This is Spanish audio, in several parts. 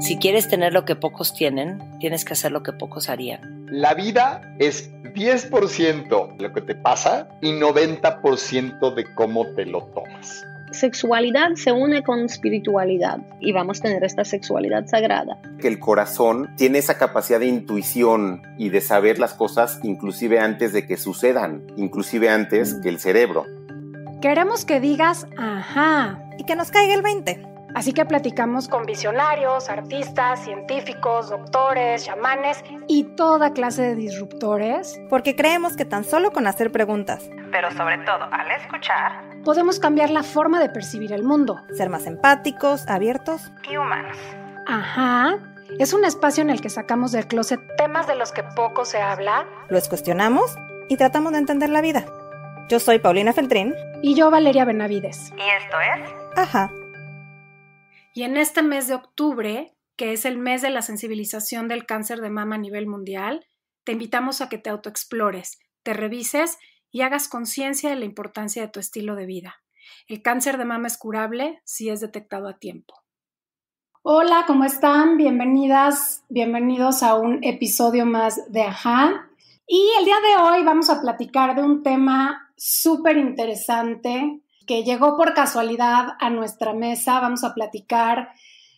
Si quieres tener lo que pocos tienen, tienes que hacer lo que pocos harían. La vida es 10% lo que te pasa y 90% de cómo te lo tomas sexualidad se une con espiritualidad y vamos a tener esta sexualidad sagrada. Que el corazón tiene esa capacidad de intuición y de saber las cosas inclusive antes de que sucedan, inclusive antes mm. que el cerebro. Queremos que digas, ajá, y que nos caiga el 20. Así que platicamos con visionarios, artistas, científicos, doctores, chamanes y toda clase de disruptores. Porque creemos que tan solo con hacer preguntas, pero sobre todo al escuchar, podemos cambiar la forma de percibir el mundo. Ser más empáticos, abiertos y humanos. Ajá. Es un espacio en el que sacamos del closet temas de los que poco se habla. Los cuestionamos y tratamos de entender la vida. Yo soy Paulina Feltrín. Y yo Valeria Benavides. Y esto es... Ajá. Y en este mes de octubre, que es el mes de la sensibilización del cáncer de mama a nivel mundial, te invitamos a que te autoexplores, te revises y hagas conciencia de la importancia de tu estilo de vida. El cáncer de mama es curable si es detectado a tiempo. Hola, ¿cómo están? Bienvenidas, bienvenidos a un episodio más de Ajá. Y el día de hoy vamos a platicar de un tema súper interesante que llegó por casualidad a nuestra mesa. Vamos a platicar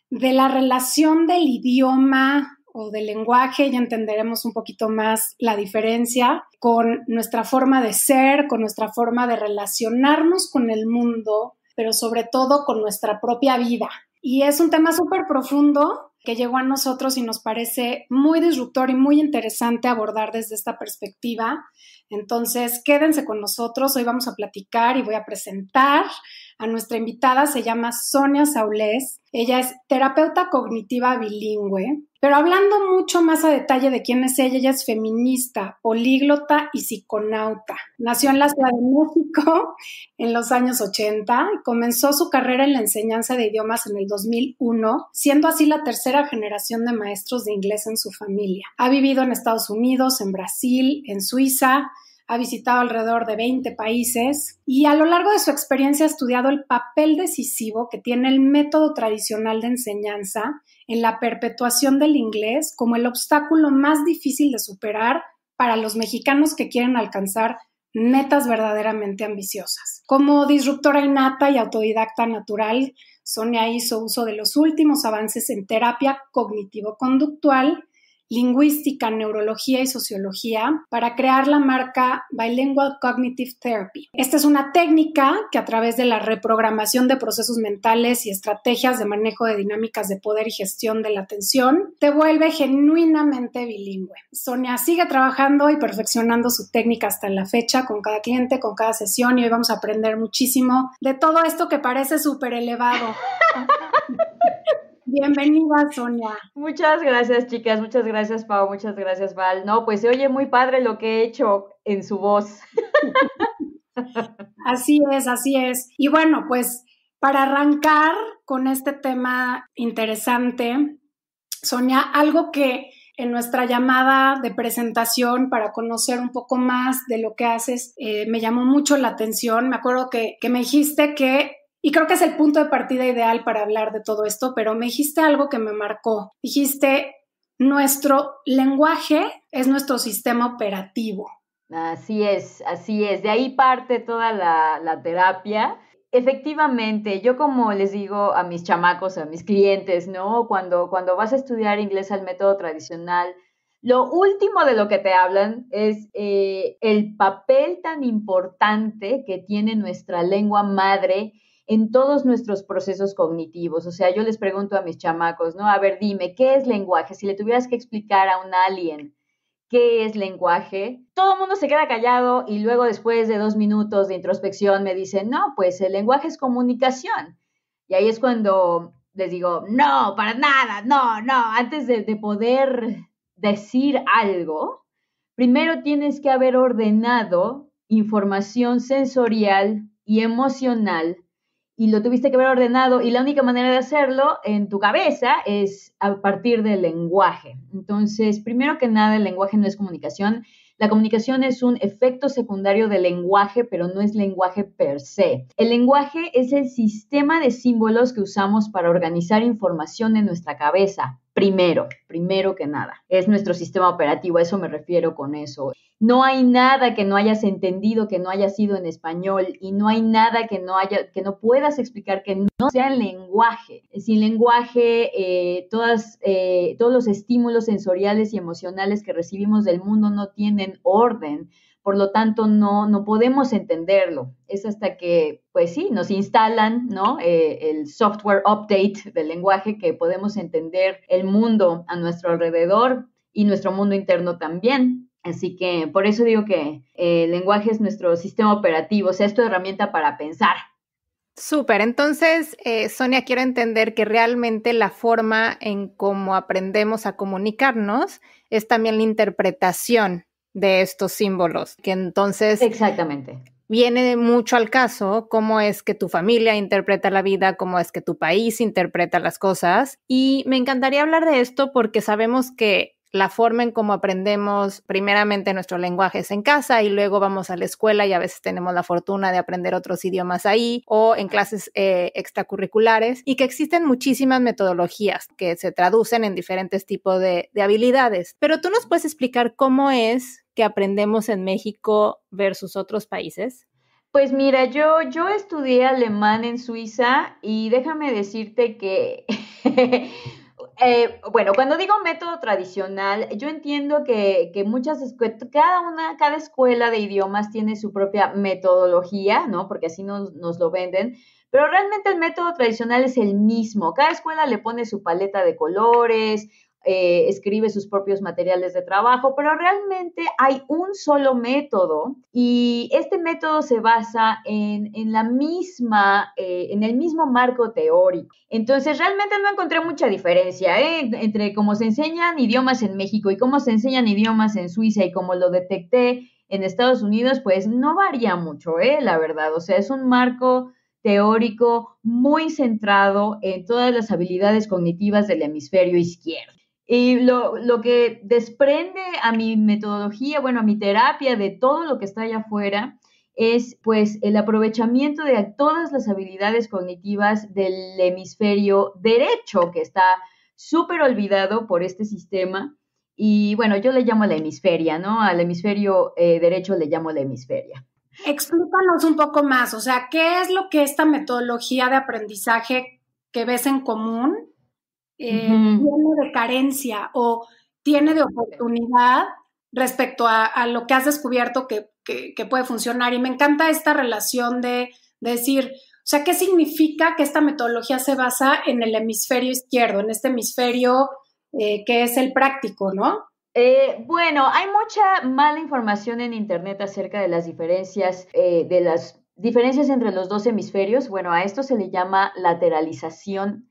de la relación del idioma o del lenguaje, ya entenderemos un poquito más la diferencia con nuestra forma de ser, con nuestra forma de relacionarnos con el mundo, pero sobre todo con nuestra propia vida. Y es un tema súper profundo que llegó a nosotros y nos parece muy disruptor y muy interesante abordar desde esta perspectiva. Entonces, quédense con nosotros, hoy vamos a platicar y voy a presentar a nuestra invitada, se llama Sonia Saules. Ella es terapeuta cognitiva bilingüe, pero hablando mucho más a detalle de quién es ella, ella es feminista, políglota y psiconauta. Nació en la Ciudad de México en los años 80 y comenzó su carrera en la enseñanza de idiomas en el 2001, siendo así la tercera generación de maestros de inglés en su familia. Ha vivido en Estados Unidos, en Brasil, en Suiza, ha visitado alrededor de 20 países y a lo largo de su experiencia ha estudiado el papel decisivo que tiene el método tradicional de enseñanza en la perpetuación del inglés como el obstáculo más difícil de superar para los mexicanos que quieren alcanzar metas verdaderamente ambiciosas. Como disruptora innata y autodidacta natural, Sonia hizo uso de los últimos avances en terapia cognitivo-conductual lingüística, neurología y sociología para crear la marca Bilingual Cognitive Therapy. Esta es una técnica que a través de la reprogramación de procesos mentales y estrategias de manejo de dinámicas de poder y gestión de la atención te vuelve genuinamente bilingüe. Sonia sigue trabajando y perfeccionando su técnica hasta la fecha con cada cliente, con cada sesión y hoy vamos a aprender muchísimo de todo esto que parece súper elevado. Bienvenida, Sonia. Muchas gracias, chicas. Muchas gracias, Pau. Muchas gracias, Val. No, pues se oye muy padre lo que he hecho en su voz. Así es, así es. Y bueno, pues para arrancar con este tema interesante, Sonia, algo que en nuestra llamada de presentación para conocer un poco más de lo que haces, eh, me llamó mucho la atención. Me acuerdo que, que me dijiste que y creo que es el punto de partida ideal para hablar de todo esto, pero me dijiste algo que me marcó. Dijiste, nuestro lenguaje es nuestro sistema operativo. Así es, así es. De ahí parte toda la, terapia. Efectivamente, yo como les digo a mis chamacos, a mis clientes, ¿no? Cuando, cuando vas a estudiar inglés al método tradicional, lo último de lo que te hablan es eh, el papel tan importante que tiene nuestra lengua madre en todos nuestros procesos cognitivos. O sea, yo les pregunto a mis chamacos, ¿no? A ver, dime, ¿qué es lenguaje? Si le tuvieras que explicar a un alien qué es lenguaje, todo el mundo se queda callado y luego después de dos minutos de introspección me dicen, no, pues el lenguaje es comunicación. Y ahí es cuando les digo, no, para nada, no, no, antes de, de poder decir algo, primero tienes que haber ordenado información sensorial y emocional y lo tuviste que ver ordenado y la única manera de hacerlo en tu cabeza es a partir del lenguaje. Entonces, primero que nada, el lenguaje no es comunicación. La comunicación es un efecto secundario del lenguaje, pero no es lenguaje per se. El lenguaje es el sistema de símbolos que usamos para organizar información en nuestra cabeza primero, primero que nada. Es nuestro sistema operativo, a eso me refiero con eso. No hay nada que no hayas entendido, que no haya sido en español y no hay nada que no, haya, que no puedas explicar que no sea el lenguaje. Sin lenguaje, eh, eh, todos los estímulos sensoriales y emocionales que recibimos del mundo no tienen orden por lo tanto no, no podemos entenderlo. Es hasta que, pues sí, nos instalan ¿no? Eh, el software update del lenguaje que podemos entender el mundo a nuestro alrededor y nuestro mundo interno también. Así que por eso digo que eh, el lenguaje es nuestro sistema operativo, o sea, es tu herramienta para pensar, Súper, entonces, eh, Sonia, quiero entender que realmente la forma en cómo aprendemos a comunicarnos es también la interpretación de estos símbolos. Que entonces. Exactamente. Viene mucho al caso cómo es que tu familia interpreta la vida, cómo es que tu país interpreta las cosas. Y me encantaría hablar de esto porque sabemos que la forma en cómo aprendemos primeramente nuestros lenguajes en casa y luego vamos a la escuela y a veces tenemos la fortuna de aprender otros idiomas ahí o en clases eh, extracurriculares y que existen muchísimas metodologías que se traducen en diferentes tipos de, habilidades. Pero tú nos puedes explicar cómo es que aprendemos en México versus otros países. Pues mira, yo, yo estudié alemán en Suiza y déjame decirte que Eh, bueno, cuando digo método tradicional, yo entiendo que, muchas cada una, cada escuela de idiomas tiene su propia metodología, ¿no? Porque así nos, nos lo venden. Pero realmente el método tradicional es el mismo. Cada escuela le pone su paleta de colores, eh, escribe sus propios materiales de trabajo, pero realmente hay un solo método y este método se basa en, la misma, eh, en el mismo marco teórico. Entonces, realmente no encontré mucha diferencia ¿eh? entre cómo se enseñan idiomas en México y cómo se enseñan idiomas en Suiza y cómo lo detecté en Estados Unidos, pues no varía mucho, la verdad. O sea, es un marco teórico muy centrado en todas las habilidades cognitivas del hemisferio izquierdo. Y lo, que desprende a mi metodología, bueno, a mi terapia de todo lo que está allá afuera, es pues el aprovechamiento de todas las habilidades cognitivas del hemisferio derecho, que está súper olvidado por este sistema. Y bueno, yo le llamo la hemisferia, ¿no? Al hemisferio eh, derecho le llamo la hemisferia. Explícanos un poco más, o sea, ¿qué es lo que esta metodología de aprendizaje que ves en común eh, tiene de carencia o tiene de oportunidad respecto a, lo que has descubierto que, puede funcionar. Y me encanta esta relación de, decir, o sea, ¿qué significa que esta metodología se basa en el hemisferio izquierdo, en este hemisferio eh, que es el práctico, no? Eh, bueno, hay mucha mala información en Internet acerca de las diferencias, de las diferencias entre los dos hemisferios. Bueno, a esto se le llama lateralización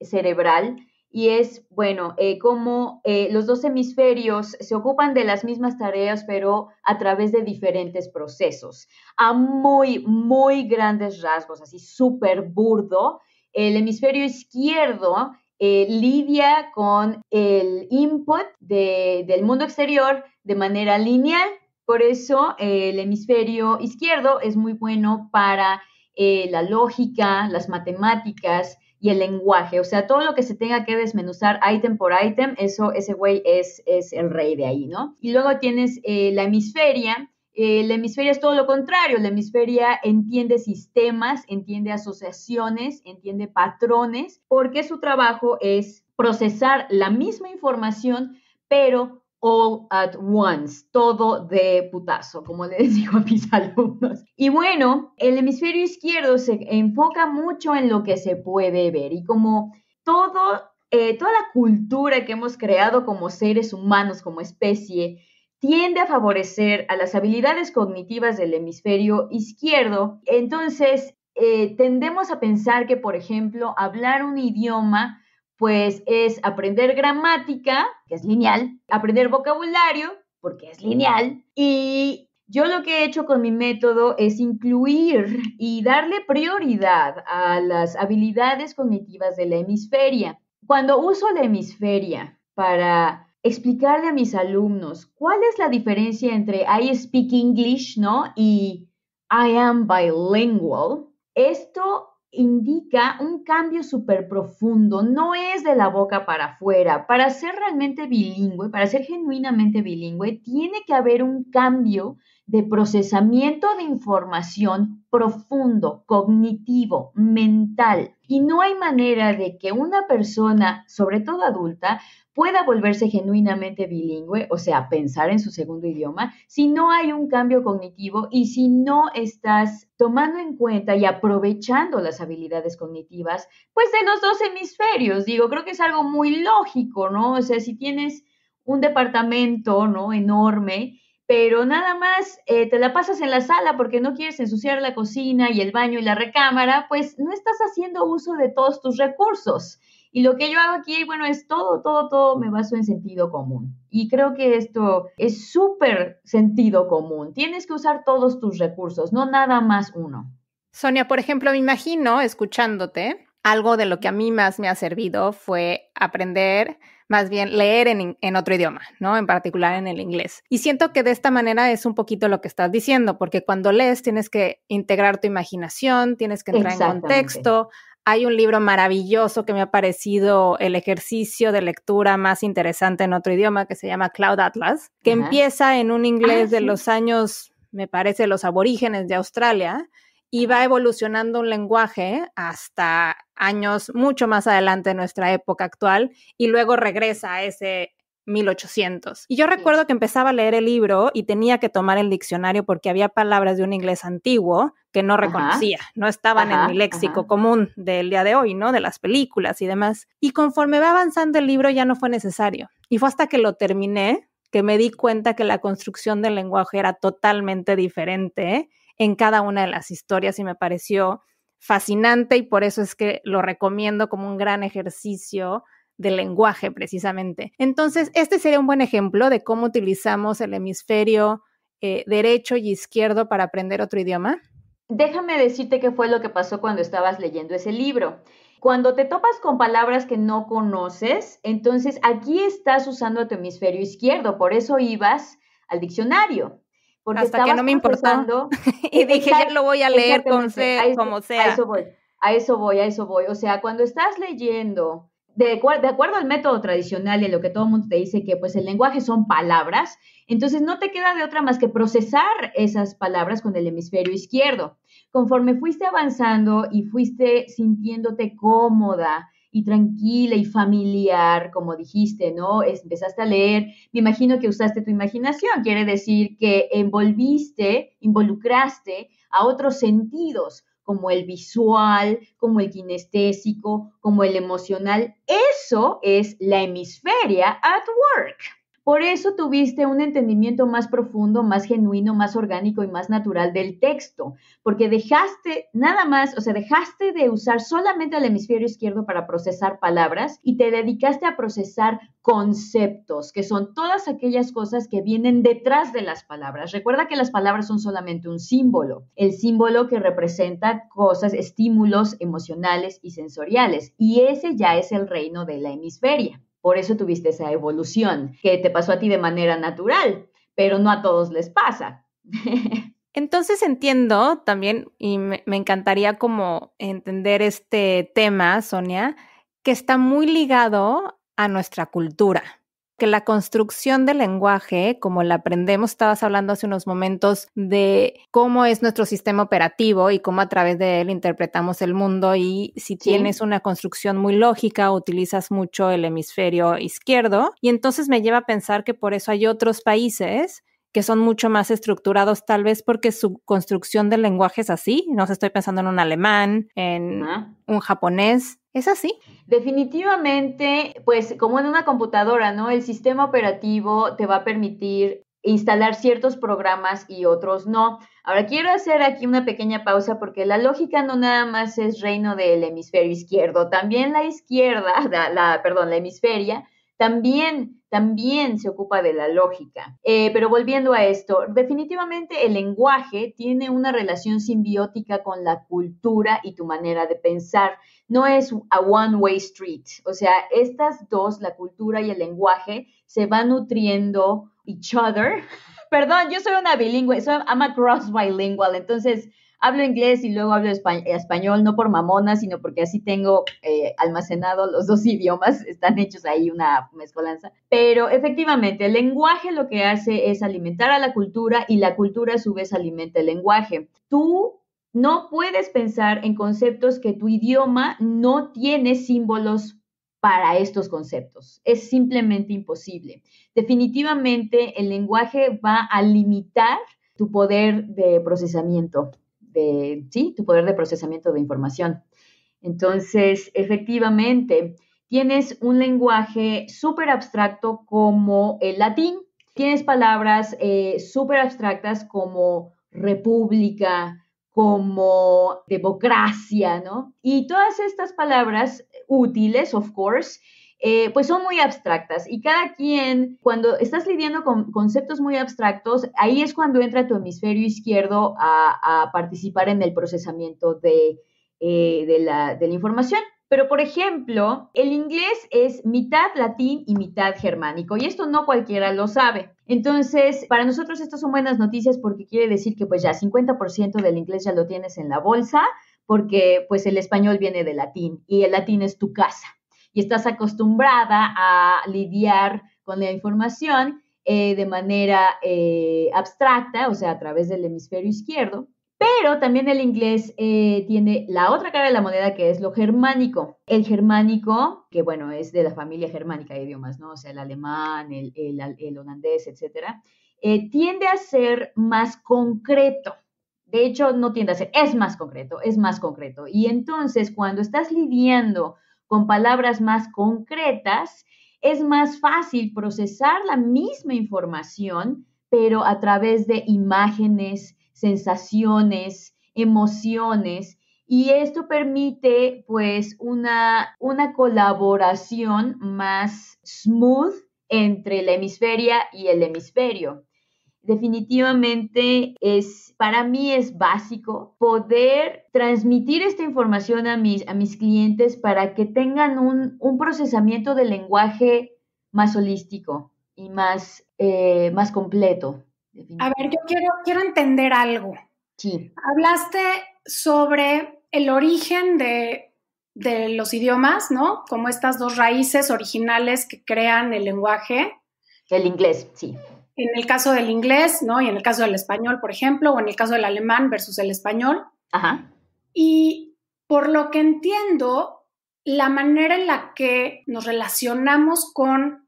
cerebral y es, bueno, eh, cómo eh, los dos hemisferios se ocupan de las mismas tareas, pero a través de diferentes procesos. A muy, muy grandes rasgos, así súper burdo, el hemisferio izquierdo eh, lidia con el input del mundo exterior de manera lineal. Por eso el hemisferio izquierdo es muy bueno para la lógica, las matemáticas, y el lenguaje. O sea, todo lo que se tenga que desmenuzar item por item, eso, ese güey es, es el rey de ahí, ¿no? Y luego tienes eh, la hemisferia, eh, la hemisferia es todo lo contrario, la hemisferia entiende sistemas, entiende asociaciones, entiende patrones, porque su trabajo es procesar la misma información, pero all at once, todo de putazo, como les digo a mis alumnos. Y bueno, el hemisferio izquierdo se enfoca mucho en lo que se puede ver y como todo, eh, toda la cultura que hemos creado como seres humanos, como especie, tiende a favorecer a las habilidades cognitivas del hemisferio izquierdo. Entonces, eh, tendemos a pensar que, por ejemplo, hablar un idioma pues es aprender gramática, que es lineal, aprender vocabulario, porque es lineal, y yo lo que he hecho con mi método es incluir y darle prioridad a las habilidades cognitivas de la hemisferia. Cuando uso la hemisferia para explicarle a mis alumnos cuál es la diferencia entre I speak English, ¿no? Y I am bilingual, esto indica un cambio súper profundo, no es de la boca para afuera. Para ser realmente bilingüe, para ser genuinamente bilingüe, tiene que haber un cambio de procesamiento de información profundo, cognitivo, mental. Y no hay manera de que una persona, sobre todo adulta, pueda volverse genuinamente bilingüe, o sea, pensar en su segundo idioma, si no hay un cambio cognitivo y si no estás tomando en cuenta y aprovechando las habilidades cognitivas, pues de los dos hemisferios. Digo, creo que es algo muy lógico, ¿no? O sea, si tienes un departamento, ¿no? Enorme pero nada más eh, te la pasas en la sala porque no quieres ensuciar la cocina y el baño y la recámara, pues no estás haciendo uso de todos tus recursos. Y lo que yo hago aquí, bueno, es todo, todo, todo me baso en sentido común. Y creo que esto es súper sentido común. Tienes que usar todos tus recursos, no nada más uno. Sonia, por ejemplo, me imagino, escuchándote, algo de lo que a mí más me ha servido fue aprender más bien leer en, otro idioma, ¿no? En particular en el inglés. Y siento que de esta manera es un poquito lo que estás diciendo, porque cuando lees tienes que integrar tu imaginación, tienes que entrar en contexto. Hay un libro maravilloso que me ha parecido el ejercicio de lectura más interesante en otro idioma que se llama Cloud Atlas, que empieza en un inglés ah, de los años, me parece, los aborígenes de Australia, y va evolucionando un lenguaje hasta años mucho más adelante de nuestra época actual y luego regresa a ese 1800. Y yo recuerdo que empezaba a leer el libro y tenía que tomar el diccionario porque había palabras de un inglés antiguo que no reconocía, no estaban en mi léxico común del día de hoy, ¿no? De las películas y demás. Y conforme va avanzando el libro ya no fue necesario. Y fue hasta que lo terminé que me di cuenta que la construcción del lenguaje era totalmente diferente en cada una de las historias y me pareció fascinante y por eso es que lo recomiendo como un gran ejercicio de lenguaje precisamente. Entonces, este sería un buen ejemplo de cómo utilizamos el hemisferio eh, derecho y izquierdo para aprender otro idioma. Déjame decirte qué fue lo que pasó cuando estabas leyendo ese libro. Cuando te topas con palabras que no conoces, entonces aquí estás usando tu hemisferio izquierdo, por eso ibas al diccionario. Hasta que no me importando y dije, ya lo voy a leer con como sea. A eso voy, a eso voy, a eso voy. O sea, cuando estás leyendo, de, de acuerdo al método tradicional y a lo que todo el mundo te dice, que pues el lenguaje son palabras, entonces no te queda de otra más que procesar esas palabras con el hemisferio izquierdo. Conforme fuiste avanzando y fuiste sintiéndote cómoda, y tranquila y familiar, como dijiste, ¿no? empezaste a leer, me imagino que usaste tu imaginación, quiere decir que envolviste, involucraste a otros sentidos, como el visual, como el kinestésico, como el emocional. Eso es la hemisferia at work. Por eso tuviste un entendimiento más profundo, más genuino, más orgánico y más natural del texto, porque dejaste nada más, o sea, dejaste de usar solamente el hemisferio izquierdo para procesar palabras y te dedicaste a procesar conceptos, que son todas aquellas cosas que vienen detrás de las palabras. Recuerda que las palabras son solamente un símbolo, el símbolo que representa cosas, estímulos emocionales y sensoriales, y ese ya es el reino de la hemisferia. Por eso tuviste esa evolución que te pasó a ti de manera natural, pero no a todos les pasa. Entonces entiendo también, y me, encantaría como entender este tema, Sonia, que está muy ligado a nuestra cultura, que la construcción del lenguaje, ¿eh? como la aprendemos, estabas hablando hace unos momentos de cómo es nuestro sistema operativo y cómo a través de él interpretamos el mundo y si tienes una construcción muy lógica, utilizas mucho el hemisferio izquierdo y entonces me lleva a pensar que por eso hay otros países que son mucho más estructurados, tal vez porque su construcción del lenguaje es así. No sé, estoy pensando en un alemán, en un japonés. ¿Es así? Definitivamente, pues como en una computadora, ¿no? El sistema operativo te va a permitir instalar ciertos programas y otros no. Ahora quiero hacer aquí una pequeña pausa porque la lógica no nada más es reino del hemisferio izquierdo, también la izquierda, la perdón, la hemisferia, también también se ocupa de la lógica. Eh, pero volviendo a esto, definitivamente el lenguaje tiene una relación simbiótica con la cultura y tu manera de pensar. No es a one-way street. O sea, estas dos, la cultura y el lenguaje, se van nutriendo each other. Perdón, yo soy una bilingüe, soy, I'm a cross bilingual, entonces hablo inglés y luego hablo español, no por mamona, sino porque así tengo eh, almacenado los dos idiomas, están hechos ahí una mezcolanza. Pero efectivamente, el lenguaje lo que hace es alimentar a la cultura y la cultura a su vez alimenta el lenguaje. Tú no puedes pensar en conceptos que tu idioma no tiene símbolos para estos conceptos. Es simplemente imposible. Definitivamente el lenguaje va a limitar tu poder de procesamiento tu poder de procesamiento de información. Entonces, efectivamente, tienes un lenguaje súper abstracto como el latín, tienes palabras eh, súper abstractas como república, como democracia, ¿no? Y todas estas palabras útiles, of course, eh, pues son muy abstractas y cada quien, cuando estás lidiando con conceptos muy abstractos, ahí es cuando entra tu hemisferio izquierdo a, participar en el procesamiento eh, de, la, información. Pero, por ejemplo, el inglés es mitad latín y mitad germánico, y esto no cualquiera lo sabe. Entonces, para nosotros estas son buenas noticias porque quiere decir que pues ya 50% del inglés ya lo tienes en la bolsa, porque pues el español viene de latín y el latín es tu casa y estás acostumbrada a lidiar con la información eh, de manera eh, abstracta, o sea, a través del hemisferio izquierdo. Pero también el inglés eh, tiene la otra cara de la moneda que es lo germánico. El germánico, que bueno, es de la familia germánica de idiomas, ¿no? O sea, el alemán, el, holandés, etcétera, tiende a ser más concreto. De hecho, no tiende a ser, es más concreto, es más concreto. Y entonces, cuando estás lidiando con palabras más concretas, es más fácil procesar la misma información, pero a través de imágenes, sensaciones, emociones. Y esto permite pues una, colaboración más smooth entre el hemisferio y el hemisferio definitivamente es, para mí es básico poder transmitir esta información a mis, a mis clientes para que tengan un, procesamiento del lenguaje más holístico y más, eh, más completo. A ver, yo quiero, quiero entender algo. Sí. Hablaste sobre el origen de, de los idiomas, ¿no? Como estas dos raíces originales que crean el lenguaje. El inglés, sí en el caso del inglés, ¿no? Y en el caso del español, por ejemplo, o en el caso del alemán versus el español. Ajá. Y por lo que entiendo, la manera en la que nos relacionamos con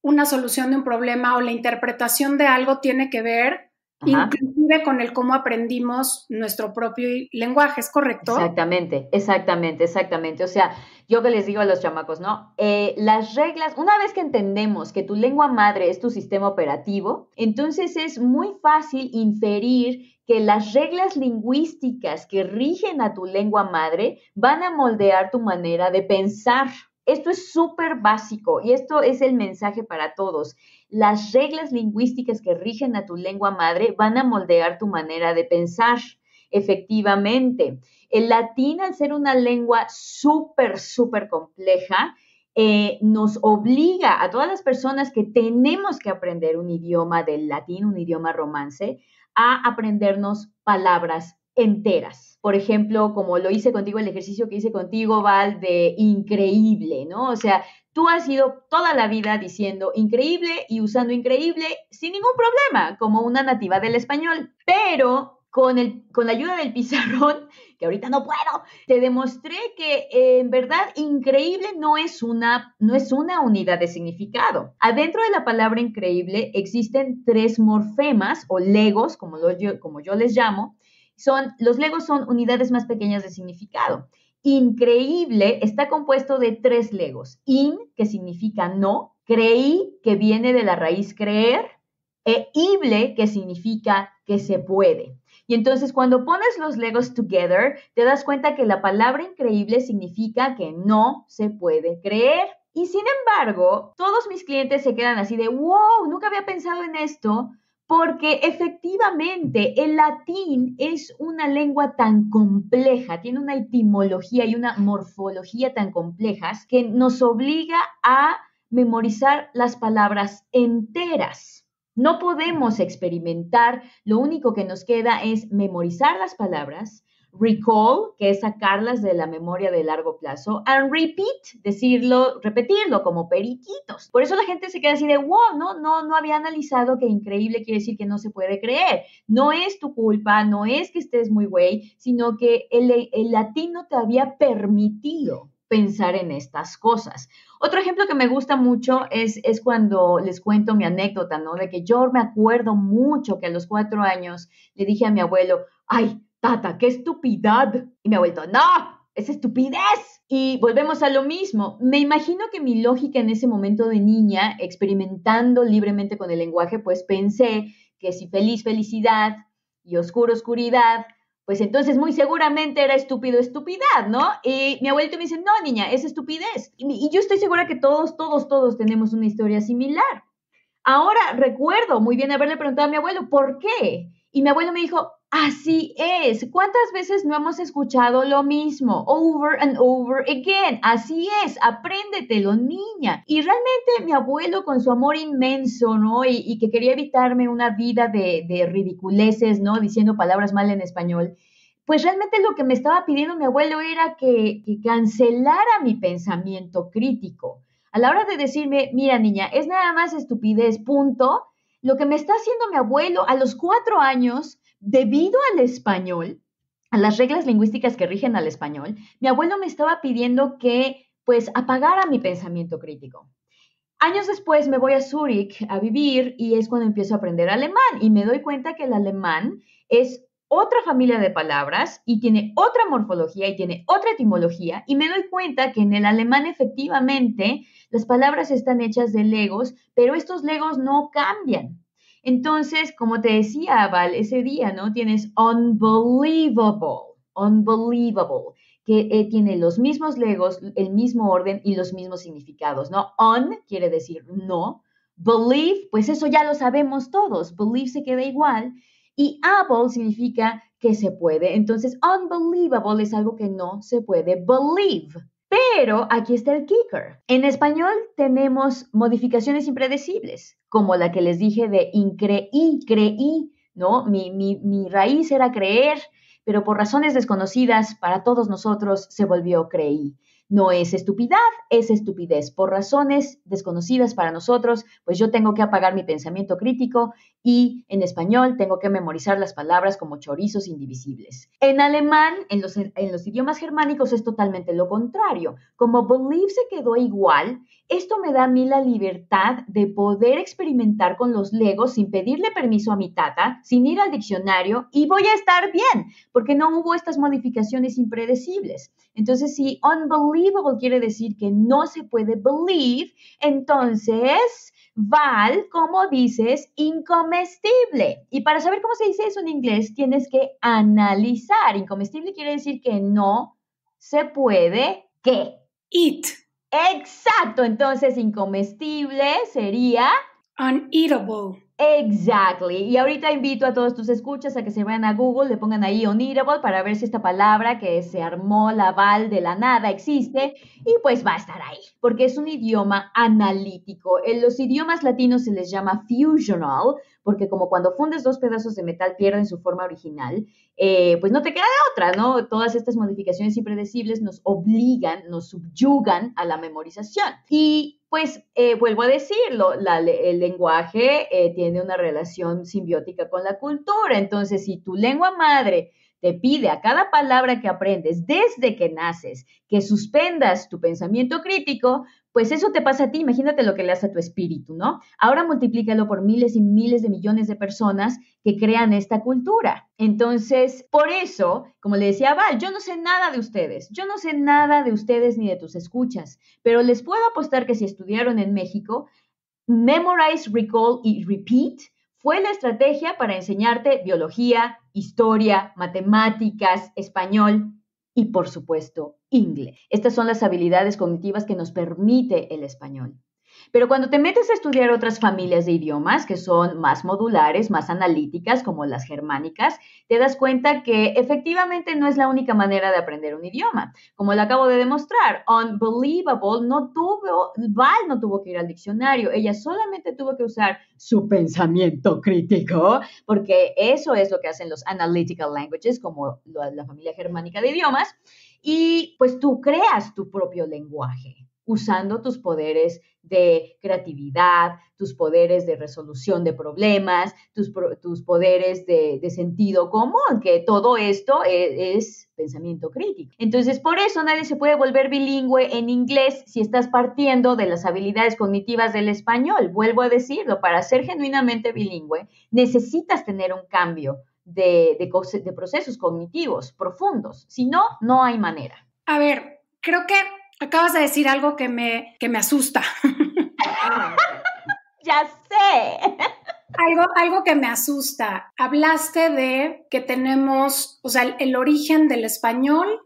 una solución de un problema o la interpretación de algo tiene que ver inclusive con el cómo aprendimos nuestro propio lenguaje, ¿es correcto? Exactamente, exactamente, exactamente. O sea, yo que les digo a los chamacos, ¿no? Eh, las reglas, una vez que entendemos que tu lengua madre es tu sistema operativo, entonces es muy fácil inferir que las reglas lingüísticas que rigen a tu lengua madre van a moldear tu manera de pensar. Esto es súper básico y esto es el mensaje para todos. Las reglas lingüísticas que rigen a tu lengua madre van a moldear tu manera de pensar. Efectivamente, el latín al ser una lengua súper, súper compleja, eh, nos obliga a todas las personas que tenemos que aprender un idioma del latín, un idioma romance, a aprendernos palabras enteras. Por ejemplo, como lo hice contigo, el ejercicio que hice contigo, Val, de increíble, ¿no? O sea, tú has ido toda la vida diciendo increíble y usando increíble sin ningún problema, como una nativa del español. Pero con, el, con la ayuda del pizarrón, que ahorita no puedo, te demostré que en verdad increíble no es, una, no es una unidad de significado. Adentro de la palabra increíble existen tres morfemas o legos, como, como yo les llamo, son, los legos son unidades más pequeñas de significado. Increíble está compuesto de tres legos. In, que significa no, creí, que viene de la raíz creer, e ible, que significa que se puede. Y entonces cuando pones los legos together, te das cuenta que la palabra increíble significa que no se puede creer. Y sin embargo, todos mis clientes se quedan así de, wow, nunca había pensado en esto, porque efectivamente el latín es una lengua tan compleja, tiene una etimología y una morfología tan complejas que nos obliga a memorizar las palabras enteras. No podemos experimentar, lo único que nos queda es memorizar las palabras, recall, que es sacarlas de la memoria de largo plazo, and repeat, decirlo, repetirlo como periquitos. Por eso la gente se queda así de, wow, no, no, no había analizado que increíble quiere decir que no se puede creer. No es tu culpa, no es que estés muy güey, sino que el, el no te había permitido pensar en estas cosas. Otro ejemplo que me gusta mucho es, es cuando les cuento mi anécdota, ¿no? De que yo me acuerdo mucho que a los cuatro años le dije a mi abuelo, ay, tata, qué estupidad. Y me ha vuelto, no, es estupidez. Y volvemos a lo mismo. Me imagino que mi lógica en ese momento de niña, experimentando libremente con el lenguaje, pues pensé que si feliz felicidad y oscuro oscuridad, pues entonces muy seguramente era estúpido estupidad, ¿no? Y mi abuelito me dice, no, niña, es estupidez. y yo estoy segura que todos, todos, todos tenemos una historia similar. Ahora recuerdo muy bien haberle preguntado a mi abuelo, ¿por qué? Y mi abuelo me dijo, Así es. ¿Cuántas veces no hemos escuchado lo mismo? Over and over again. Así es. Apréndetelo, niña. Y realmente mi abuelo con su amor inmenso, ¿no? Y, que quería evitarme una vida de, de ridiculeces, ¿no? Diciendo palabras mal en español pues realmente lo que me estaba pidiendo mi abuelo era que, que, cancelara mi pensamiento crítico. A la hora de decirme, mira niña, es nada más estupidez, punto, lo que me está haciendo mi abuelo a los cuatro años Debido al español, a las reglas lingüísticas que rigen al español, mi abuelo me estaba pidiendo que pues apagara mi pensamiento crítico. Años después me voy a Zúrich a vivir y es cuando empiezo a aprender alemán y me doy cuenta que el alemán es otra familia de palabras y tiene otra morfología y tiene otra etimología y me doy cuenta que en el alemán efectivamente las palabras están hechas de legos, pero estos legos no cambian. Entonces, como te decía, Val, ese día, ¿no? Tienes unbelievable, unbelievable, que eh, tiene los mismos legos, el mismo orden y los mismos significados, ¿no? On quiere decir no, believe, pues eso ya lo sabemos todos, believe se queda igual, y able significa que se puede, entonces unbelievable es algo que no se puede believe, pero aquí está el kicker. En español tenemos modificaciones impredecibles, como la que les dije de increí, creí, ¿no? Mi, mi raíz era creer, pero por razones desconocidas para todos nosotros se volvió creí. No es estupidez, es estupidez. Por razones desconocidas para nosotros, pues yo tengo que apagar mi pensamiento crítico y en español tengo que memorizar las palabras como chorizos indivisibles. En alemán, en los, en los idiomas germánicos es totalmente lo contrario. Como believe se quedó igual, esto me da a mí la libertad de poder experimentar con los legos sin pedirle permiso a mi tata, sin ir al diccionario y voy a estar bien, porque no hubo estas modificaciones impredecibles. Entonces, si unbelievable believable quiere decir que no se puede believe, entonces val, como dices, incomestible. Y para saber cómo se dice eso en inglés, tienes que analizar. Incomestible quiere decir que no se puede que eat. Exacto, entonces incomestible sería uneatable. Exactly. Y ahorita invito a todos tus escuchas a que se vayan a Google, le pongan ahí Onirable para ver si esta palabra que se armó la val de la nada existe y pues va a estar ahí, porque es un idioma analítico. En los idiomas latinos se les llama fusional porque como cuando fundes dos pedazos de metal pierden su forma original, eh, pues no te queda de otra, ¿no? Todas estas modificaciones impredecibles nos obligan, nos subyugan a la memorización. Y pues eh, vuelvo a decirlo, el lenguaje eh, tiene una relación simbiótica con la cultura, entonces si tu lengua madre te pide a cada palabra que aprendes desde que naces que suspendas tu pensamiento crítico, pues eso te pasa a ti, imagínate lo que le hace a tu espíritu, ¿no? Ahora multiplícalo por miles y miles de millones de personas que crean esta cultura. Entonces, por eso, como le decía Val, yo no sé nada de ustedes, yo no sé nada de ustedes ni de tus escuchas, pero les puedo apostar que si estudiaron en México, memorize, recall y repeat fue la estrategia para enseñarte biología, historia, matemáticas, español y, por supuesto, inglés. Estas son las habilidades cognitivas que nos permite el español. Pero cuando te metes a estudiar otras familias de idiomas que son más modulares, más analíticas, como las germánicas, te das cuenta que efectivamente no es la única manera de aprender un idioma. Como lo acabo de demostrar, Unbelievable no tuvo, Val no tuvo que ir al diccionario, ella solamente tuvo que usar su pensamiento crítico, porque eso es lo que hacen los analytical languages, como la familia germánica de idiomas y pues tú creas tu propio lenguaje usando tus poderes de creatividad, tus poderes de resolución de problemas, tus, poderes de, sentido común, que todo esto e, es, pensamiento crítico. Entonces, por eso nadie se puede volver bilingüe en inglés si estás partiendo de las habilidades cognitivas del español. Vuelvo a decirlo, para ser genuinamente bilingüe necesitas tener un cambio de, procesos cognitivos profundos. Si no, no hay manera. A ver, creo que acabas de decir algo que me, que me asusta. ya sé. Algo, algo, que me asusta. Hablaste de que tenemos, o sea, el, origen del español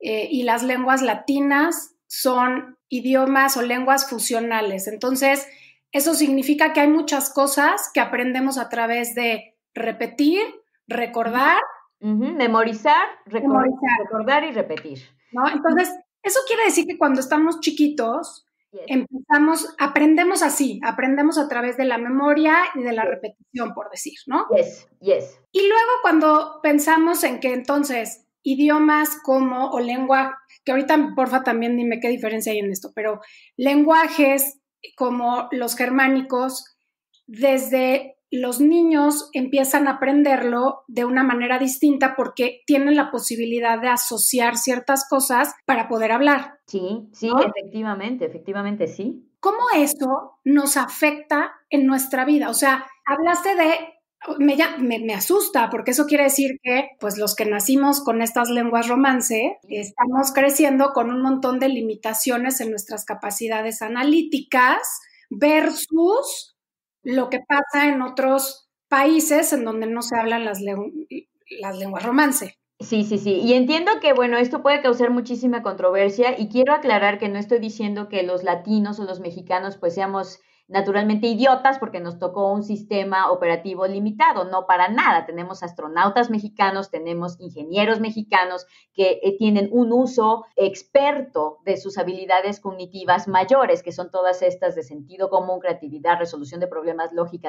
eh, y las lenguas latinas son idiomas o lenguas fusionales. Entonces, eso significa que hay muchas cosas que aprendemos a través de repetir recordar. Memorizar, recordar, y repetir. ¿No? Entonces, eso quiere decir que cuando estamos chiquitos, empezamos, aprendemos así, aprendemos a través de la memoria y de la repetición, por decir, ¿no? Yes, yes. Y luego cuando pensamos en que entonces idiomas como o lengua, que ahorita porfa también dime qué diferencia hay en esto, pero lenguajes como los germánicos, desde los niños empiezan a aprenderlo de una manera distinta porque tienen la posibilidad de asociar ciertas cosas para poder hablar. Sí, sí, efectivamente, efectivamente sí. ¿Cómo eso nos afecta en nuestra vida? O sea, hablaste de me, me, asusta porque eso quiere decir que pues los que nacimos con estas lenguas romance estamos creciendo con un montón de limitaciones en nuestras capacidades analíticas versus lo que pasa en otros países en donde no se hablan las, las lenguas romance. Sí, sí, sí. Y entiendo que, bueno, esto puede causar muchísima controversia y quiero aclarar que no estoy diciendo que los latinos o los mexicanos pues seamos naturalmente idiotas porque nos tocó un sistema operativo limitado, no para nada. Tenemos astronautas mexicanos, tenemos ingenieros mexicanos que eh, tienen un uso experto de sus habilidades cognitivas mayores, que son todas estas de sentido común, creatividad, resolución de problemas, lógica,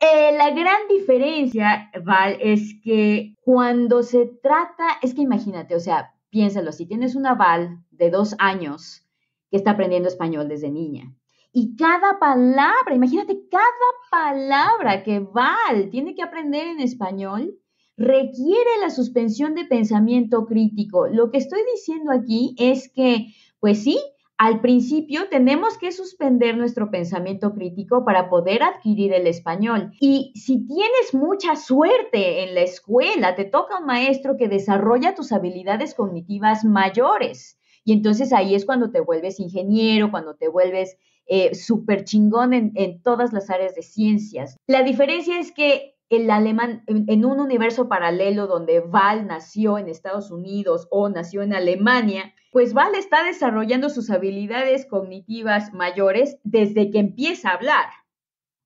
eh, la gran diferencia, Val, es que cuando se trata, es que imagínate, o sea, piénsalo, si tienes una Val de dos años que está aprendiendo español desde niña, y cada palabra, imagínate, cada palabra que Val tiene que aprender en español requiere la suspensión de pensamiento crítico. Lo que estoy diciendo aquí es que, pues sí, al principio tenemos que suspender nuestro pensamiento crítico para poder adquirir el español. Y si tienes mucha suerte en la escuela, te toca un maestro que desarrolla tus habilidades cognitivas mayores. Y entonces ahí es cuando te vuelves ingeniero, cuando te vuelves eh, súper chingón en, todas las áreas de ciencias. La diferencia es que el alemán en, un universo paralelo donde Val nació en Estados Unidos o nació en Alemania, pues Val está desarrollando sus habilidades cognitivas mayores desde que empieza a hablar.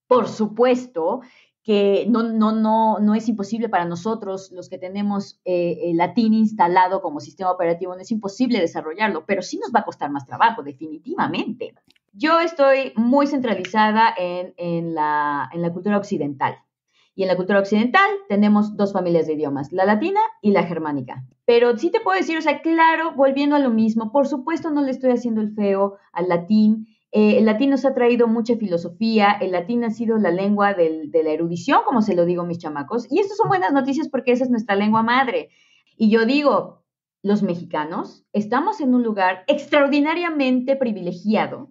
Por supuesto que no, no, no, no es imposible para nosotros, los que tenemos eh, el latín instalado como sistema operativo, no es imposible desarrollarlo, pero sí nos va a costar más trabajo, definitivamente. Yo estoy muy centralizada en, la, cultura occidental. Y en la cultura occidental tenemos dos familias de idiomas, la latina y la germánica. Pero sí te puedo decir, o sea, claro, volviendo a lo mismo, por supuesto no le estoy haciendo el feo al latín. Eh, el latín nos ha traído mucha filosofía, el latín ha sido la lengua de la erudición, como se lo digo a mis chamacos. Y estas son buenas noticias porque esa es nuestra lengua madre. Y yo digo, los mexicanos estamos en un lugar extraordinariamente privilegiado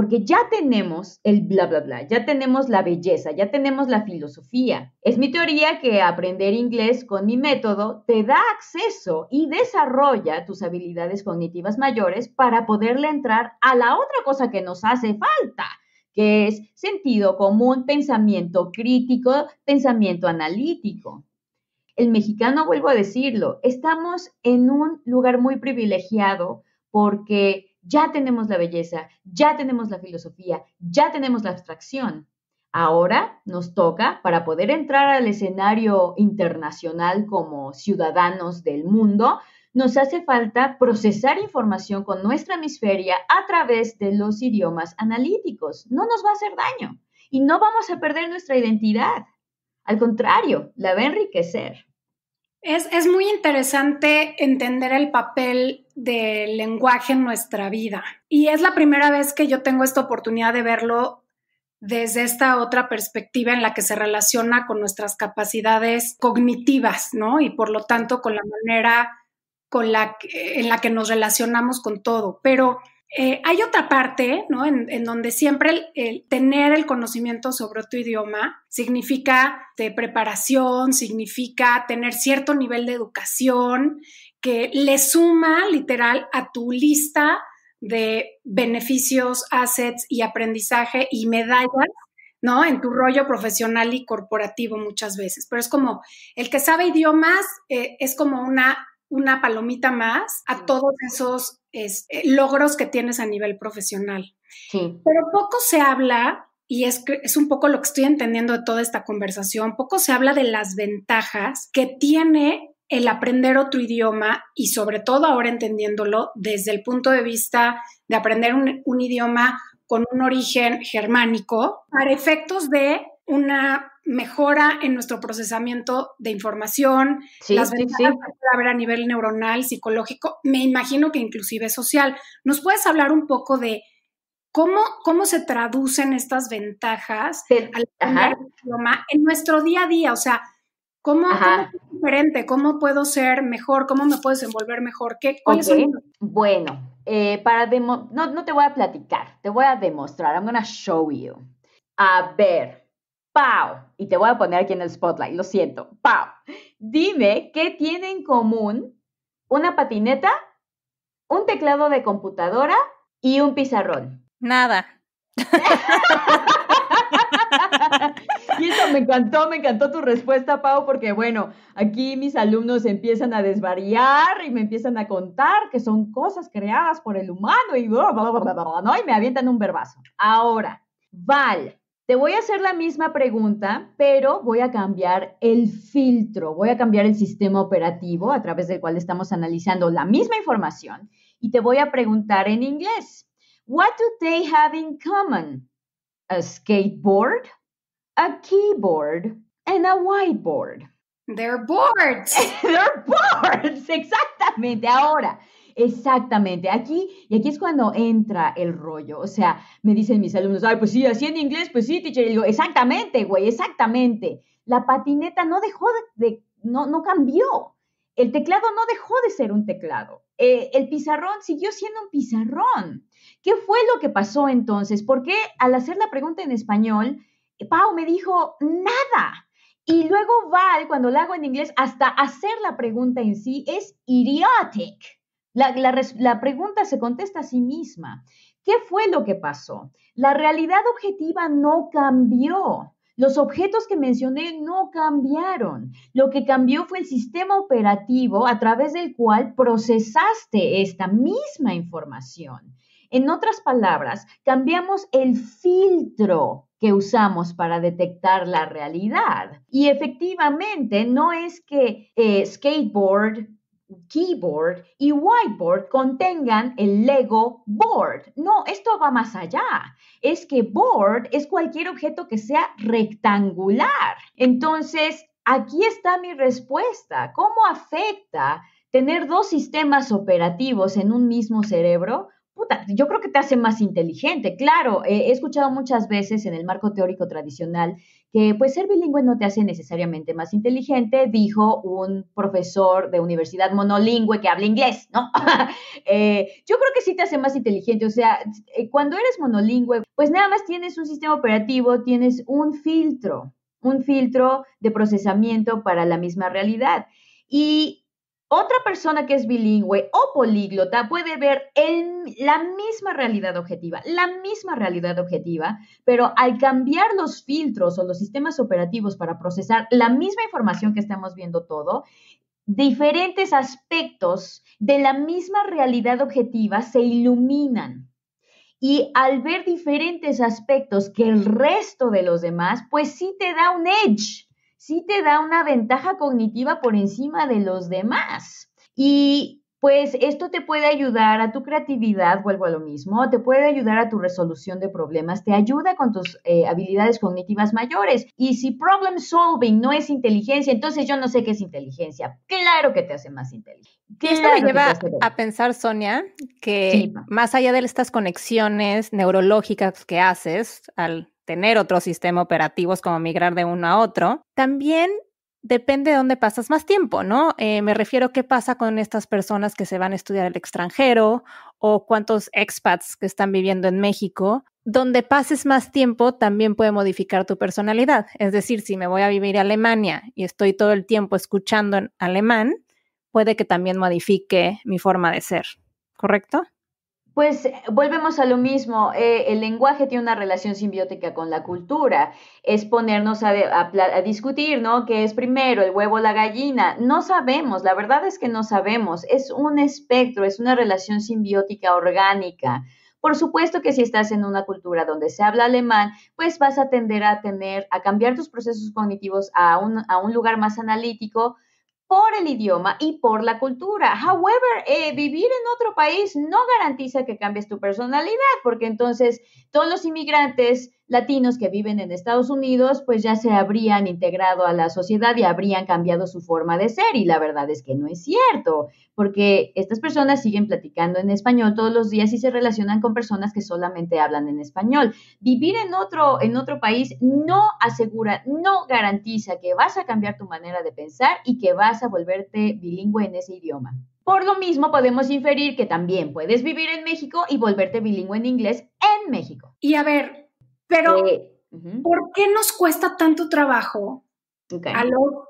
porque ya tenemos el bla, bla, bla, ya tenemos la belleza, ya tenemos la filosofía. Es mi teoría que aprender inglés con mi método te da acceso y desarrolla tus habilidades cognitivas mayores para poderle entrar a la otra cosa que nos hace falta, que es sentido común, pensamiento crítico, pensamiento analítico. El mexicano, vuelvo a decirlo, estamos en un lugar muy privilegiado porque ya tenemos la belleza, ya tenemos la filosofía, ya tenemos la abstracción. Ahora nos toca, para poder entrar al escenario internacional como ciudadanos del mundo, nos hace falta procesar información con nuestra hemisferia a través de los idiomas analíticos. No nos va a hacer daño y no vamos a perder nuestra identidad. Al contrario, la va a enriquecer. Es, es muy interesante entender el papel del lenguaje en nuestra vida. Y es la primera vez que yo tengo esta oportunidad de verlo desde esta otra perspectiva en la que se relaciona con nuestras capacidades cognitivas, ¿no? Y por lo tanto con la manera con la en la que nos relacionamos con todo. Pero eh, hay otra parte, ¿no? En, donde siempre el, tener el conocimiento sobre tu idioma significa de preparación, significa tener cierto nivel de educación que le suma literal a tu lista de beneficios, assets y aprendizaje y medallas, ¿no? En tu rollo profesional y corporativo muchas veces. Pero es como, el que sabe idiomas eh, es como una, una palomita más a todos esos eh, logros que tienes a nivel profesional. Pero poco se habla, y es, es un poco lo que estoy entendiendo de toda esta conversación, poco se habla de las ventajas que tiene el aprender otro idioma y sobre todo ahora entendiéndolo desde el punto de vista de aprender un, idioma con un origen germánico para efectos de una mejora en nuestro procesamiento de información, las ventajas que puede haber a nivel neuronal, psicológico, me imagino que inclusive social. ¿Nos puedes hablar un poco de cómo, cómo se traducen estas ventajas al aprender idioma en nuestro día a día? O sea, ¿Cómo, diferente? ¿Cómo puedo ser mejor? ¿Cómo me puedo desenvolver mejor? ¿Qué, ¿Cuáles son? Bueno, eh, para no, te voy a platicar, te voy a demostrar. I'm gonna show you. A ver, Pau, y te voy a poner aquí en el spotlight, lo siento. Pau, dime qué tiene en común una patineta, un teclado de computadora y un pizarrón. Nada. me encantó, me encantó tu respuesta, Pau, porque bueno, aquí mis alumnos empiezan a desvariar y me empiezan a contar que son cosas creadas por el humano y, ¿no? y me avientan un verbazo. Ahora, Val, te voy a hacer la misma pregunta, pero voy a cambiar el filtro, voy a cambiar el sistema operativo a través del cual estamos analizando la misma información y te voy a preguntar en inglés. What do they have in common? A skateboard, a keyboard, and a whiteboard. They're boards. They're boards, exactamente. Ahora, exactamente. Aquí, y aquí es cuando entra el rollo. O sea, me dicen mis alumnos, ay, pues sí, así en inglés, pues sí, teacher. Y digo, exactamente, güey, exactamente. La patineta no dejó de, no, no cambió. El teclado no dejó de ser un teclado. Eh, el pizarrón siguió siendo un pizarrón. ¿Qué fue lo que pasó entonces? Porque al hacer la pregunta en español, Pau me dijo nada. Y luego Val, cuando lo hago en inglés, hasta hacer la pregunta en sí es idiotic. la, pregunta se contesta a sí misma. ¿Qué fue lo que pasó? La realidad objetiva no cambió. Los objetos que mencioné no cambiaron. Lo que cambió fue el sistema operativo a través del cual procesaste esta misma información. En otras palabras, cambiamos el filtro que usamos para detectar la realidad. Y efectivamente, no es que eh, skateboard, keyboard y whiteboard contengan el Lego board. No, esto va más allá. Es que board es cualquier objeto que sea rectangular. Entonces, aquí está mi respuesta. ¿Cómo afecta tener dos sistemas operativos en un mismo cerebro? puta, yo creo que te hace más inteligente. Claro, eh, he escuchado muchas veces en el marco teórico tradicional que pues ser bilingüe no te hace necesariamente más inteligente, dijo un profesor de universidad monolingüe que habla inglés, ¿no? Eh, yo creo que sí te hace más inteligente, o sea, eh, cuando eres monolingüe, pues nada más tienes un sistema operativo, tienes un filtro, un filtro de procesamiento para la misma realidad. Y otra persona que es bilingüe o políglota puede ver la misma realidad objetiva, la misma realidad objetiva, pero al cambiar los filtros o los sistemas operativos para procesar la misma información que estamos viendo todo, diferentes aspectos de la misma realidad objetiva se iluminan. Y al ver diferentes aspectos que el resto de los demás, pues sí te da un edge, sí te da una ventaja cognitiva por encima de los demás. Y pues esto te puede ayudar a tu creatividad, vuelvo a lo mismo, te puede ayudar a tu resolución de problemas, te ayuda con tus eh, habilidades cognitivas mayores. Y si problem solving no es inteligencia, entonces yo no sé qué es inteligencia. Claro que te hace más inteligente. esto me lleva a pensar, Sonia, que más allá de estas conexiones neurológicas que haces al tener otro sistema operativo, como migrar de uno a otro. También depende de dónde pasas más tiempo, ¿no? Eh, me refiero a qué pasa con estas personas que se van a estudiar al extranjero o cuántos expats que están viviendo en México. Donde pases más tiempo también puede modificar tu personalidad. Es decir, si me voy a vivir a Alemania y estoy todo el tiempo escuchando en alemán, puede que también modifique mi forma de ser, ¿correcto? Pues eh, volvemos a lo mismo, eh, el lenguaje tiene una relación simbiótica con la cultura, es ponernos a, discutir, ¿no? ¿Qué es primero, el huevo o la gallina? No sabemos, la verdad es que no sabemos, es un espectro, es una relación simbiótica orgánica. Por supuesto que si estás en una cultura donde se habla alemán, pues vas a tender a tener, a cambiar tus procesos cognitivos a un lugar más analítico, por el idioma y por la cultura. However, eh, vivir en otro país no garantiza que cambies tu personalidad, porque entonces todos los inmigrantes latinos que viven en Estados Unidos, pues ya se habrían integrado a la sociedad y habrían cambiado su forma de ser. Y la verdad es que no es cierto, porque estas personas siguen platicando en español todos los días y se relacionan con personas que solamente hablan en español. Vivir en otro, en otro país no asegura, no garantiza que vas a cambiar tu manera de pensar y que vas a volverte bilingüe en ese idioma. Por lo mismo podemos inferir que también puedes vivir en México y volverte bilingüe en inglés en México. Y a ver, pero, eh, ¿por qué nos cuesta tanto trabajo a los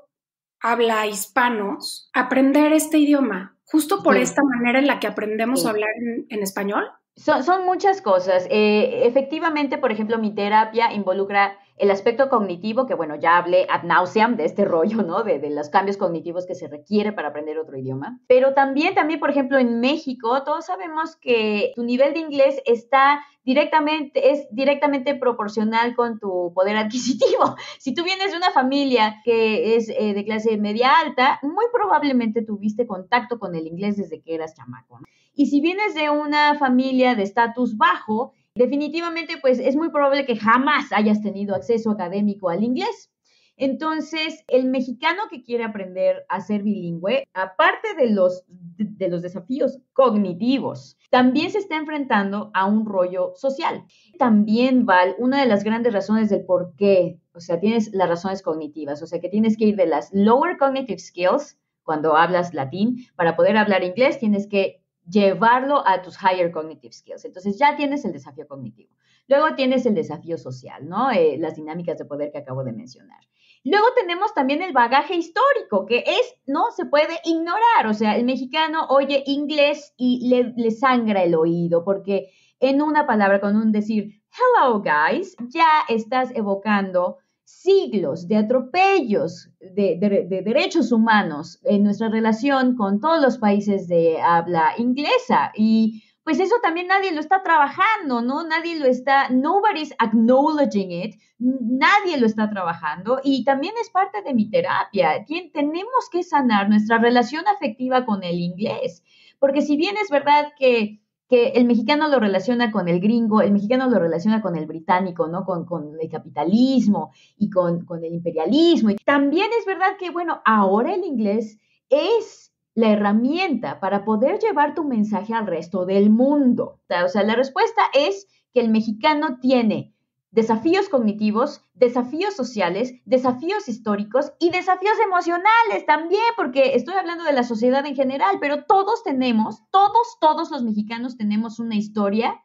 habla hispanos aprender este idioma? Justo por esta manera en la que aprendemos a hablar en español. Son, muchas cosas. Eh, efectivamente, por ejemplo, mi terapia involucra el aspecto cognitivo, que bueno, ya hablé ad nauseam de este rollo, ¿no? De, los cambios cognitivos que se requiere para aprender otro idioma. Pero también, también, por ejemplo, en México, todos sabemos que tu nivel de inglés está directamente, es directamente proporcional con tu poder adquisitivo. Si tú vienes de una familia que es eh, de clase media alta, muy probablemente tuviste contacto con el inglés desde que eras chamaco. ¿no? Y si vienes de una familia de estatus bajo, definitivamente pues es muy probable que jamás hayas tenido acceso académico al inglés. Entonces, el mexicano que quiere aprender a ser bilingüe, aparte de los, de los desafíos cognitivos, también se está enfrentando a un rollo social. También, Val, una de las grandes razones del por qué, o sea, tienes las razones cognitivas, o sea, que tienes que ir de las lower cognitive skills, cuando hablas latín, para poder hablar inglés tienes que llevarlo a tus higher cognitive skills. Entonces ya tienes el desafío cognitivo. Luego tienes el desafío social, ¿no? Eh, las dinámicas de poder que acabo de mencionar. Luego tenemos también el bagaje histórico, que es, no se puede ignorar. O sea, el mexicano oye inglés y le, le sangra el oído, porque en una palabra, con un decir, hello guys, ya estás evocando siglos de atropellos de, derechos humanos en nuestra relación con todos los países de habla inglesa. Y pues eso también nadie lo está trabajando, ¿no? Nadie lo está, nobody's acknowledging it, nadie lo está trabajando y también es parte de mi terapia. tenemos que sanar nuestra relación afectiva con el inglés, porque si bien es verdad que que el mexicano lo relaciona con el gringo, el mexicano lo relaciona con el británico, ¿no? Con, el capitalismo y con, con el imperialismo. Y también es verdad que, bueno, ahora el inglés es la herramienta para poder llevar tu mensaje al resto del mundo. O sea, la respuesta es que el mexicano tiene desafíos cognitivos, desafíos sociales, desafíos históricos y desafíos emocionales también, porque estoy hablando de la sociedad en general, pero todos tenemos, todos, todos los mexicanos tenemos una historia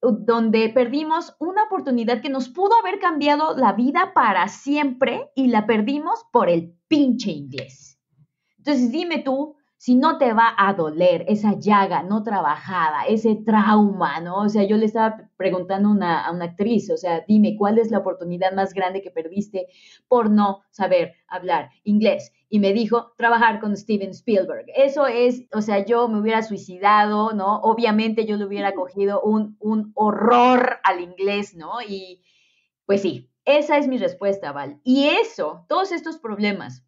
donde perdimos una oportunidad que nos pudo haber cambiado la vida para siempre y la perdimos por el pinche inglés. Entonces dime tú, si no te va a doler esa llaga no trabajada, ese trauma, ¿no? O sea, yo le estaba preguntando a una actriz, o sea, dime, ¿cuál es la oportunidad más grande que perdiste por no saber hablar inglés? Y me dijo, trabajar con Steven Spielberg. Eso es, o sea, yo me hubiera suicidado, ¿no? Obviamente yo le hubiera cogido un, un horror al inglés, ¿no? Y pues sí, esa es mi respuesta, Val. Y eso, todos estos problemas,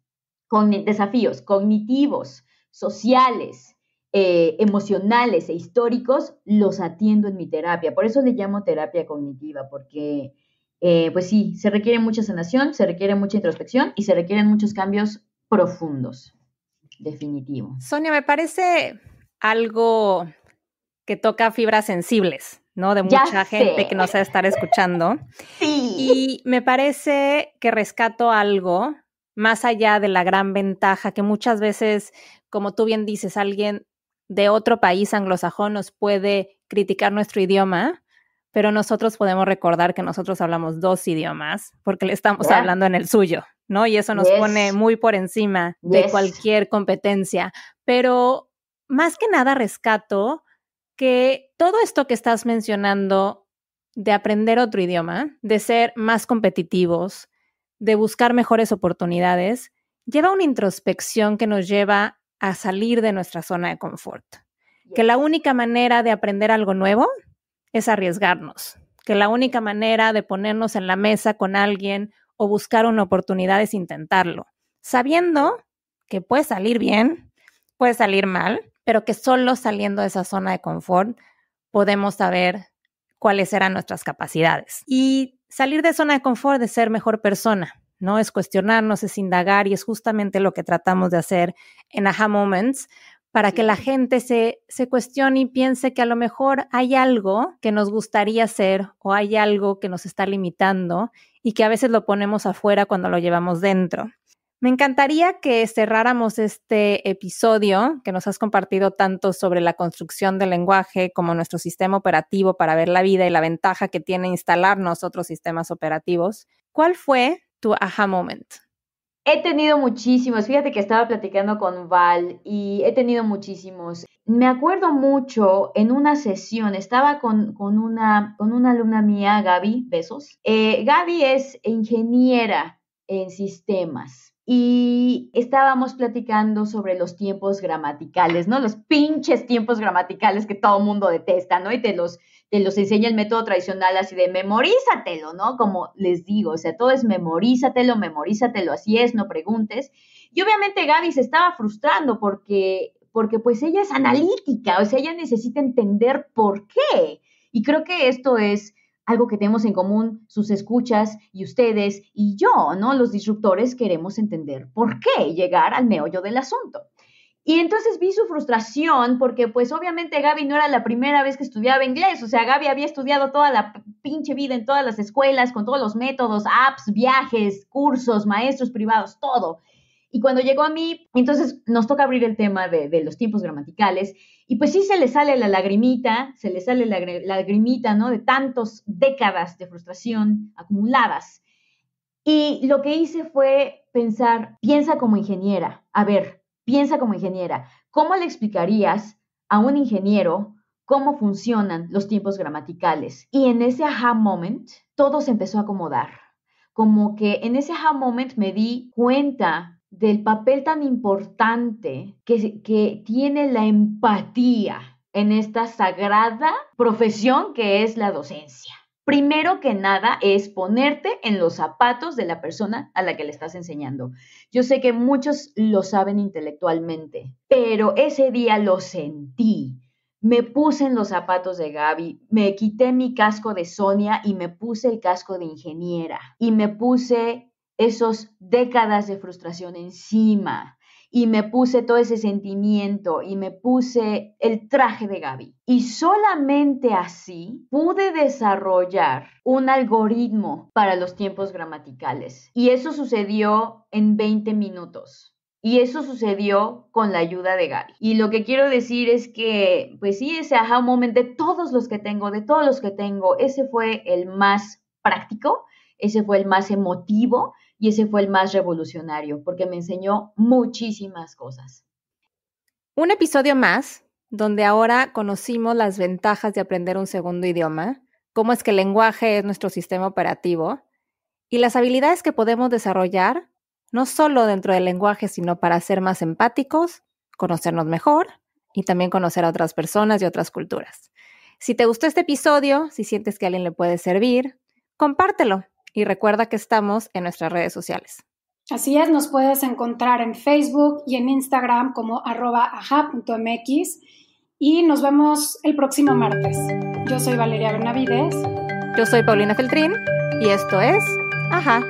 con desafíos cognitivos, sociales, eh, emocionales e históricos, los atiendo en mi terapia. Por eso le llamo terapia cognitiva, porque eh, pues sí, se requiere mucha sanación, se requiere mucha introspección y se requieren muchos cambios profundos, definitivo. Sonia, me parece algo que toca fibras sensibles, ¿no? De mucha gente que nos sabe estar escuchando. sí. Y me parece que rescato algo más allá de la gran ventaja que muchas veces como tú bien dices, alguien de otro país anglosajón nos puede criticar nuestro idioma, pero nosotros podemos recordar que nosotros hablamos dos idiomas porque le estamos hablando en el suyo, ¿no? Y eso nos pone muy por encima de cualquier competencia. Pero más que nada rescato que todo esto que estás mencionando de aprender otro idioma, de ser más competitivos, de buscar mejores oportunidades, lleva una introspección que nos lleva a salir de nuestra zona de confort. Que la única manera de aprender algo nuevo es arriesgarnos. Que la única manera de ponernos en la mesa con alguien o buscar una oportunidad es intentarlo, sabiendo que puede salir bien, puede salir mal, pero que solo saliendo de esa zona de confort podemos saber cuáles eran nuestras capacidades. Y salir de zona de confort de ser mejor persona, ¿no? Es cuestionarnos, es indagar y es justamente lo que tratamos de hacer en Aha Moments para que la gente se, se cuestione y piense que a lo mejor hay algo que nos gustaría hacer o hay algo que nos está limitando y que a veces lo ponemos afuera cuando lo llevamos dentro. Me encantaría que cerráramos este episodio que nos has compartido tanto sobre la construcción del lenguaje como nuestro sistema operativo para ver la vida y la ventaja que tiene instalarnos otros sistemas operativos. ¿Cuál fue tu aha moment? He tenido muchísimos, fíjate que estaba platicando con Val y he tenido muchísimos. Me acuerdo mucho en una sesión, estaba con, con una, con una alumna mía, Gaby, besos. Eh, Gaby es ingeniera en sistemas y estábamos platicando sobre los tiempos gramaticales, ¿no? Los pinches tiempos gramaticales que todo mundo detesta, ¿no? Y te los te los enseña el método tradicional así de memorízatelo, ¿no? Como les digo, o sea, todo es memorízatelo, memorízatelo, así es, no preguntes. Y obviamente Gaby se estaba frustrando porque, porque pues ella es analítica, o sea, ella necesita entender por qué. Y creo que esto es algo que tenemos en común sus escuchas y ustedes y yo, ¿no? Los disruptores queremos entender por qué llegar al meollo del asunto. Y entonces vi su frustración porque pues obviamente Gaby no era la primera vez que estudiaba inglés, o sea, Gaby había estudiado toda la pinche vida en todas las escuelas, con todos los métodos, apps, viajes, cursos, maestros privados, todo. Y cuando llegó a mí, entonces nos toca abrir el tema de, los tiempos gramaticales y pues sí se le sale la lagrimita, se le sale la lagrimita, ¿no? De tantas décadas de frustración acumuladas. Y lo que hice fue pensar, piensa como ingeniera, a ver, Piensa como ingeniera, ¿cómo le explicarías a un ingeniero cómo funcionan los tiempos gramaticales? Y en ese aha moment, todo se empezó a acomodar. Como que en ese aha moment me di cuenta del papel tan importante que, que tiene la empatía en esta sagrada profesión que es la docencia primero que nada es ponerte en los zapatos de la persona a la que le estás enseñando. Yo sé que muchos lo saben intelectualmente, pero ese día lo sentí. Me puse en los zapatos de Gaby, me quité mi casco de Sonia y me puse el casco de ingeniera y me puse esos décadas de frustración encima y me puse todo ese sentimiento y me puse el traje de Gaby. Y solamente así pude desarrollar un algoritmo para los tiempos gramaticales. Y eso sucedió en 20 minutos. Y eso sucedió con la ayuda de Gaby. Y lo que quiero decir es que, pues sí, ese aha moment de todos los que tengo, de todos los que tengo, ese fue el más práctico, ese fue el más emotivo, y ese fue el más revolucionario porque me enseñó muchísimas cosas. Un episodio más donde ahora conocimos las ventajas de aprender un segundo idioma, cómo es que el lenguaje es nuestro sistema operativo y las habilidades que podemos desarrollar no solo dentro del lenguaje, sino para ser más empáticos, conocernos mejor y también conocer a otras personas y otras culturas. Si te gustó este episodio, si sientes que a alguien le puede servir, compártelo y recuerda que estamos en nuestras redes sociales. Así es, nos puedes encontrar en Facebook y en Instagram como arroba y nos vemos el próximo martes. Yo soy Valeria Benavides. Yo soy Paulina Feltrín y esto es Aja.